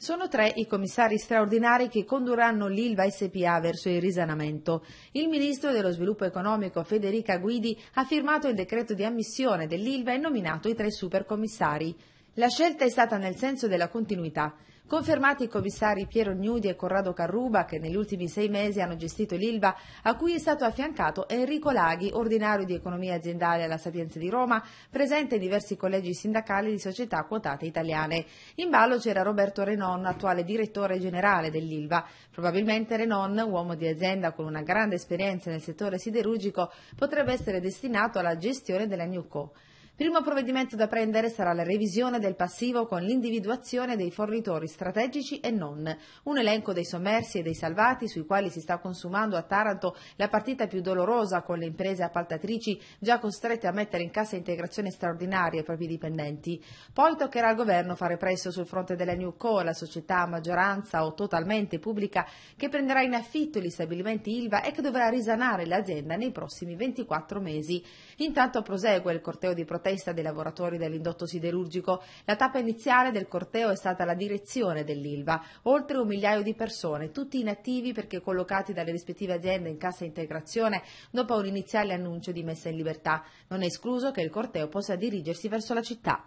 Sono tre i commissari straordinari che condurranno l'Ilva SPA verso il risanamento. Il ministro dello sviluppo economico Federica Guidi ha firmato il decreto di ammissione dell'Ilva e nominato i tre supercommissari. La scelta è stata nel senso della continuità. Confermati i commissari Piero Gnudi e Corrado Carruba, che negli ultimi sei mesi hanno gestito l'Ilva, a cui è stato affiancato Enrico Laghi, ordinario di economia aziendale alla Sapienza di Roma, presente in diversi collegi sindacali di società quotate italiane. In ballo c'era Roberto Renon, attuale direttore generale dell'Ilva. Probabilmente Renon, uomo di azienda con una grande esperienza nel settore siderurgico, potrebbe essere destinato alla gestione della New Co. Primo provvedimento da prendere sarà la revisione del passivo con l'individuazione dei fornitori strategici e non. Un elenco dei sommersi e dei salvati sui quali si sta consumando a Taranto la partita più dolorosa con le imprese appaltatrici già costrette a mettere in cassa integrazione straordinaria i propri dipendenti. Poi toccherà al governo fare presto sul fronte della New Co, la società a maggioranza o totalmente pubblica che prenderà in affitto gli stabilimenti Ilva e che dovrà risanare l'azienda nei prossimi 24 mesi. Intanto prosegue il corteo di protezione protesta dei lavoratori dell'indotto siderurgico, la tappa iniziale del corteo è stata la direzione dell'Ilva, oltre un migliaio di persone, tutti inattivi perché collocati dalle rispettive aziende in cassa integrazione dopo un iniziale annuncio di messa in libertà. Non è escluso che il corteo possa dirigersi verso la città.